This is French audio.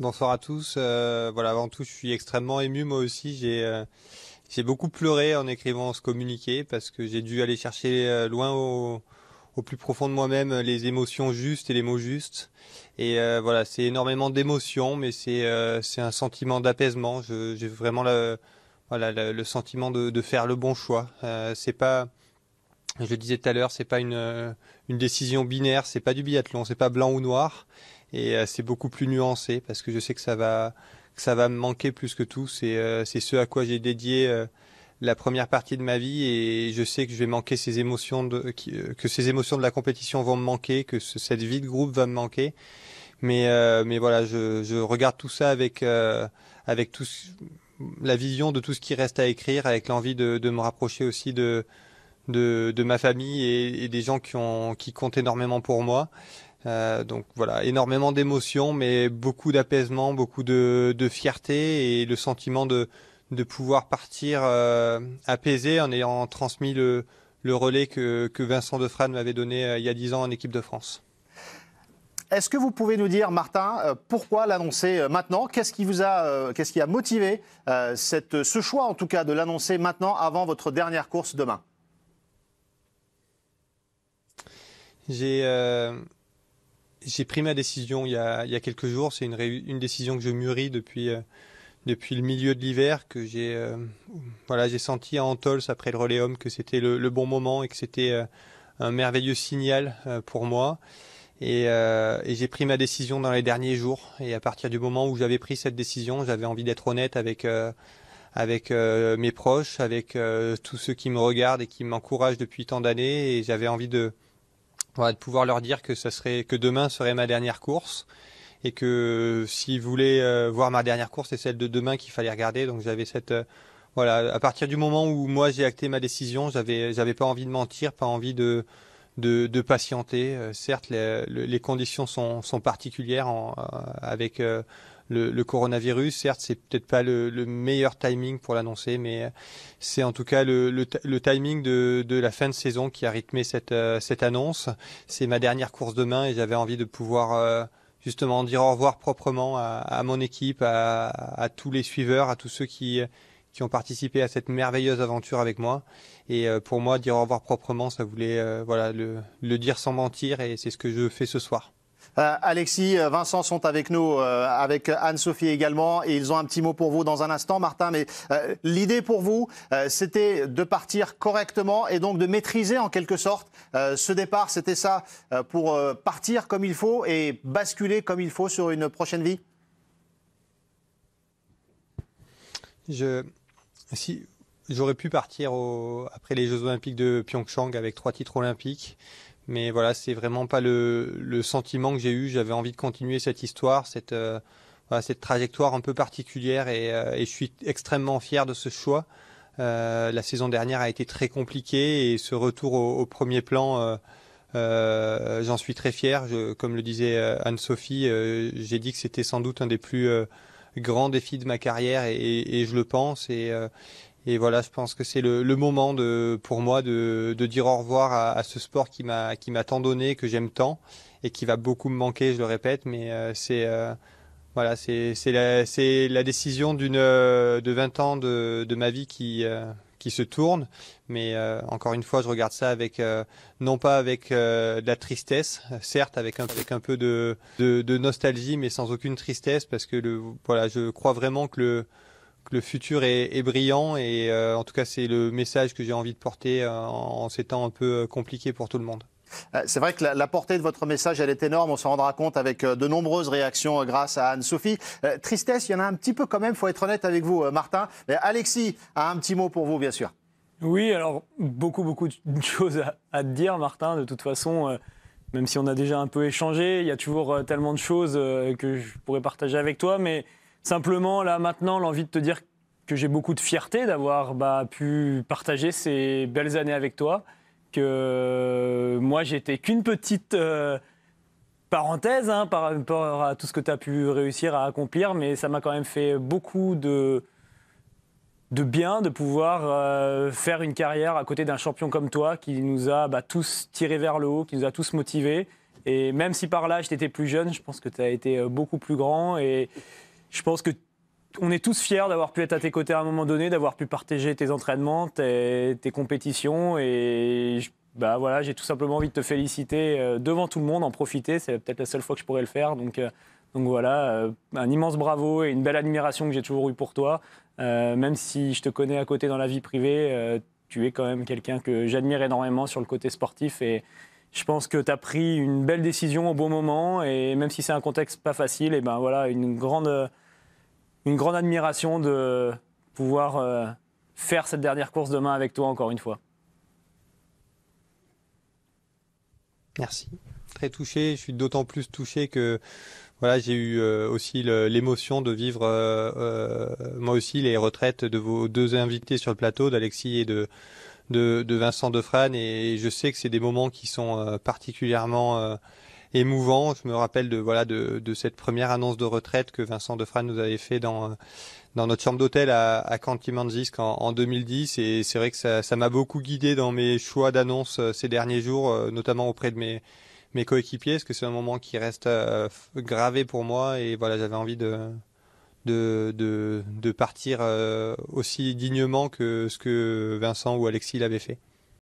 Bonsoir à tous. Euh, voilà, avant tout, je suis extrêmement ému moi aussi. Euh, j'ai beaucoup pleuré en écrivant ce communiqué parce que j'ai dû aller chercher euh, loin au, plus profond de moi-même les émotions justes et les mots justes. Et voilà, c'est énormément d'émotions, mais c'est un sentiment d'apaisement. J'ai vraiment le le, sentiment de, faire le bon choix. c'est pas je le disais tout à l'heure, c'est pas une, décision binaire, c'est pas du biathlon, c'est pas blanc ou noir et euh, c'est beaucoup plus nuancé parce que je sais que ça va que ça va me manquer plus que tout. C'est euh, c'est ce à quoi j'ai dédié euh, la première partie de ma vie et je sais que je vais manquer ces émotions de que ces émotions de la compétition vont me manquer, que cette vie de groupe va me manquer. Mais mais voilà, je, je regarde tout ça avec avec tout la vision de tout ce qui reste à écrire, avec l'envie de, de me rapprocher aussi de de, de ma famille et, et, des gens qui ont qui comptent énormément pour moi. Euh, donc voilà, énormément d'émotions, mais beaucoup d'apaisement, beaucoup de, fierté et le sentiment de, pouvoir partir euh, apaisé en ayant transmis le, relais que, Vincent Defrane m'avait donné euh, il y a 10 ans en équipe de France. Est-ce que vous pouvez nous dire, Martin, pourquoi l'annoncer maintenant Qu'est-ce qui vous a, qu'est-ce qui a motivé cette, ce choix, en tout cas, de l'annoncer maintenant avant votre dernière course demain J'ai j'ai pris ma décision il y a, il y a quelques jours. C'est une, une, décision que je mûris depuis, euh, depuis le milieu de l'hiver, que j'ai euh, voilà, j'ai senti à Antols après le relais que c'était le, bon moment et que c'était euh, un merveilleux signal pour moi. Et, et j'ai pris ma décision dans les derniers jours. Et à partir du moment où j'avais pris cette décision, j'avais envie d'être honnête avec avec mes proches, avec tous ceux qui me regardent et qui m'encouragent depuis tant d'années. Et j'avais envie de de pouvoir leur dire que ça serait que demain serait ma dernière course et que s'ils voulaient euh, voir ma dernière course, c'est celle de demain qu'il fallait regarder. Donc j'avais cette euh, voilà, à partir du moment où moi j'ai acté ma décision, j'avais j'avais pas envie de mentir, pas envie de de, de patienter. Euh, certes, les, les, conditions sont, sont particulières en, avec le, le coronavirus. Certes, c'est peut-être pas le, le, meilleur timing pour l'annoncer, mais euh, c'est en tout cas le, le timing de, de, la fin de saison qui a rythmé cette, euh, cette annonce. C'est ma dernière course demain et j'avais envie de pouvoir euh, justement dire au revoir proprement à, à mon équipe, à, à, tous les suiveurs, à tous ceux qui, qui ont participé à cette merveilleuse aventure avec moi. Et pour moi, dire au revoir proprement, ça voulait voilà le, le dire sans mentir, et c'est ce que je fais ce soir. Euh, Alexis, euh, Vincent sont avec nous, euh, avec Anne-Sophie également, et ils ont un petit mot pour vous dans un instant, Martin. Mais l'idée pour vous, c'était de partir correctement et donc de maîtriser en quelque sorte ce départ. C'était ça pour partir comme il faut et basculer comme il faut sur une prochaine vie. j'aurais pu partir après les Jeux Olympiques de Pyeongchang avec trois titres olympiques. Mais voilà, c'est vraiment pas le, sentiment que j'ai eu. J'avais envie de continuer cette histoire, cette, euh, cette trajectoire un peu particulière euh, et, je suis extrêmement fier de ce choix. Euh, la saison dernière a été très compliquée et ce retour au, premier plan, j'en suis très fier. comme le disait Anne-Sophie, j'ai dit que c'était sans doute un des plus grands défis de ma carrière et, je le pense et, et voilà, je pense que c'est le, moment de, pour moi de, dire au revoir à, ce sport qui m'a qui m'a tant donné, que j'aime tant et qui va beaucoup me manquer, je le répète. Mais euh, c'est euh, voilà, c'est c'est la c'est la décision d'une euh, de 20 ans de de ma vie qui qui se tourne. Mais encore une fois, je regarde ça avec non pas avec de la tristesse, certes avec un avec un peu de, de de nostalgie, mais sans aucune tristesse parce que le voilà, je crois vraiment que le le futur est, brillant et euh, en tout cas c'est le message que j'ai envie de porter euh, en, ces temps un peu euh, compliqués pour tout le monde. C'est vrai que la, portée de votre message, elle est énorme. On s'en rendra compte avec de nombreuses réactions grâce à Anne-Sophie. tristesse, il y en a un petit peu quand même, il faut être honnête avec vous, Martin. Alexis a un petit mot pour vous, bien sûr. Oui, alors beaucoup, beaucoup de choses à, te dire, Martin. De toute façon, même si on a déjà un peu échangé, il y a toujours tellement de choses que je pourrais partager avec toi. Mais Simplement, là, maintenant, l'envie de te dire que j'ai beaucoup de fierté d'avoir bah, pu partager ces belles années avec toi. Que moi, j'étais qu'une petite euh, parenthèse hein, par rapport à tout ce que tu as pu réussir à accomplir, mais ça m'a quand même fait beaucoup de, de bien de pouvoir euh, faire une carrière à côté d'un champion comme toi qui nous a bah, tous tirés vers le haut, qui nous a tous motivés. Et même si par là, je t'étais plus jeune, je pense que tu as été euh, beaucoup plus grand. Et je pense que on est tous fiers d'avoir pu être à tes côtés à un moment donné, d'avoir pu partager tes entraînements, tes, compétitions. Et bah voilà, j'ai tout simplement envie de te féliciter euh, devant tout le monde, en profiter. C'est peut-être la seule fois que je pourrais le faire. Donc, euh, donc voilà, euh, un immense bravo et une belle admiration que j'ai toujours eue pour toi. même si je te connais à côté dans la vie privée, tu es quand même quelqu'un que j'admire énormément sur le côté sportif. Et je pense que tu as pris une belle décision au bon moment. Et même si c'est un contexte pas facile, et ben voilà, une grande une grande admiration de pouvoir euh, faire cette dernière course demain avec toi encore une fois. Merci. Très touché. Je suis d'autant plus touché que voilà, j'ai eu euh, aussi l'émotion de vivre euh, moi aussi les retraites de vos deux invités sur le plateau, d'Alexis et de, de, de Vincent Defrane. Et je sais que c'est des moments qui sont particulièrement émouvant. Je me rappelle de voilà de, de cette première annonce de retraite que Vincent Defrane nous avait fait dans dans notre chambre d'hôtel à, à en, en 2010 et c'est vrai que ça, ça m'a beaucoup guidé dans mes choix d'annonce euh, ces derniers jours, euh, notamment auprès de mes mes coéquipiers, parce que c'est un moment qui reste euh, gravé pour moi et voilà j'avais envie de de, de, de partir aussi dignement que ce que Vincent ou Alexis l'avaient fait.